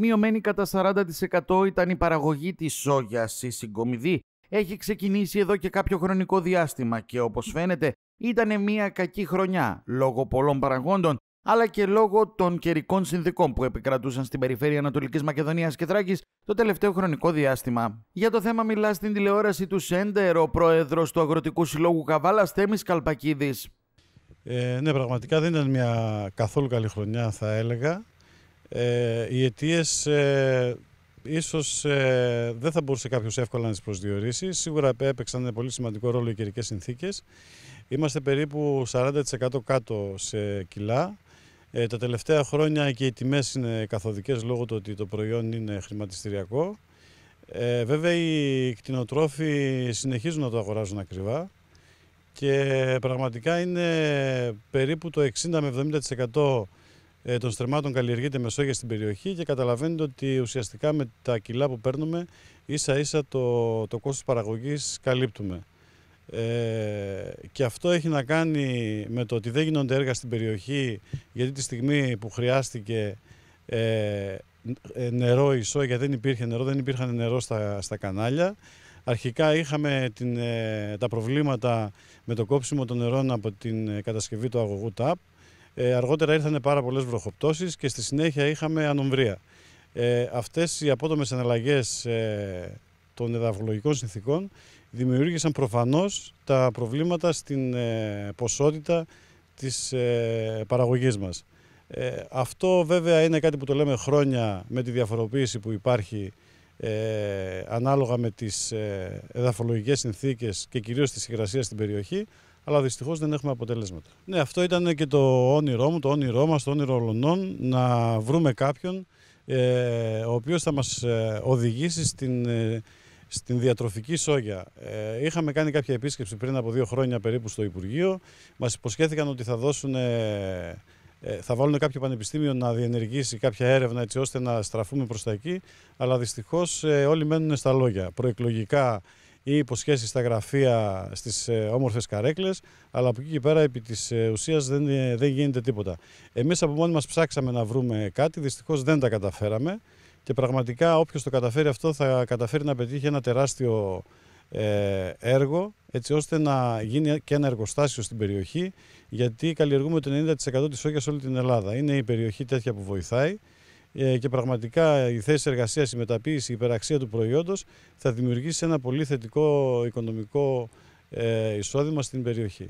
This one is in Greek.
Μειωμένη κατά 40% ήταν η παραγωγή της σόγιας. Η συγκομιδή έχει ξεκινήσει εδώ και κάποιο χρονικό διάστημα και όπως φαίνεται ήταν μια κακή χρονιά λόγω πολλών παραγόντων αλλά και λόγω των καιρικών συνδικών που επικρατούσαν στην περιφέρεια Ανατολικής Μακεδονίας και Θράκης το τελευταίο χρονικό διάστημα. Για το θέμα μιλά στην τηλεόραση του Σέντερ ο πρόεδρος του Αγροτικού Συλλόγου Καβάλας Θέμης Καλπακίδης. Ε, ναι, πραγματικά δεν ήταν μια καθόλου καλή χρονιά, θα έλεγα. Ε, οι αιτίες ε, ίσως ε, δεν θα μπορούσε κάποιος εύκολα να τις προσδιορίσει. Σίγουρα έπαιξαν πολύ σημαντικό ρόλο οι καιρικές συνθήκες. Είμαστε περίπου 40% κάτω σε κιλά. Ε, τα τελευταία χρόνια και οι τιμές είναι καθοδικές λόγω του ότι το προϊόν είναι χρηματιστηριακό. Ε, βέβαια οι κτηνοτρόφοι συνεχίζουν να το αγοράζουν ακριβά και πραγματικά είναι περίπου το 60 με 70% ε, των στρεμάτων καλλιεργείται μεσόγεια στην περιοχή και καταλαβαίνετε ότι ουσιαστικά με τα κιλά που παίρνουμε ίσα ίσα το, το κόστος παραγωγής καλύπτουμε. Ε, και αυτό έχει να κάνει με το ότι δεν γίνονται έργα στην περιοχή γιατί τη στιγμή που χρειάστηκε ε, ε νερό η σόγια δεν υπήρχε νερό, δεν υπήρχαν νερό στα, στα κανάλια. Αρχικά είχαμε την, ε, τα προβλήματα με το κόψιμο των νερών από την κατασκευή του αγωγού ΤΑΠ. Ε, αργότερα ήρθαν πάρα πολλές βροχοπτώσεις και στη συνέχεια είχαμε ανομβρία. Ε, αυτές οι απότομες εναλλαγές ε, των εδαφολογικών συνθήκων δημιούργησαν προφανώς τα προβλήματα στην ε, ποσότητα της ε, παραγωγής μας. Ε, αυτό βέβαια είναι κάτι που το λέμε χρόνια με τη διαφοροποίηση που υπάρχει ε, ανάλογα με τις εδαφολογικές συνθήκες και κυρίως τη υγρασία στην περιοχή αλλά δυστυχώς δεν έχουμε αποτελέσματα. Ναι, αυτό ήταν και το όνειρό μου, το όνειρό μας, το όνειρο Λονών, να βρούμε κάποιον ε, ο οποίος θα μας ε, οδηγήσει στην, ε, στην διατροφική σόγια. Ε, είχαμε κάνει κάποια επίσκεψη πριν από δύο χρόνια περίπου στο Υπουργείο. Μας υποσχέθηκαν ότι θα δώσουν... θα βάλουν κάποιο πανεπιστήμιο να διενεργήσει κάποια έρευνα έτσι ώστε να στραφούμε προς τα εκεί, αλλά δυστυχώς όλοι μένουν στα λόγια. Προεκλογικά ή υποσχέσεις στα γραφεία στις ε, όμορφες καρέκλες, αλλά από εκεί και πέρα επί της ε, ουσίας δεν, ε, δεν γίνεται τίποτα. Εμείς από μόνοι μας ψάξαμε να βρούμε κάτι, δυστυχώς δεν τα καταφέραμε και πραγματικά όποιος το καταφέρει αυτό θα καταφέρει να πετύχει ένα τεράστιο ε, έργο έτσι ώστε να γίνει και ένα εργοστάσιο στην περιοχή γιατί καλλιεργούμε το 90% της σόγιας όλη την Ελλάδα. Είναι η περιοχή τέτοια που βοηθάει ε, και πραγματικά η θέση εργασίας, η μεταποίηση, η υπεραξία του προϊόντος θα δημιουργήσει ένα πολύ θετικό οικονομικό ε, εισόδημα στην περιοχή.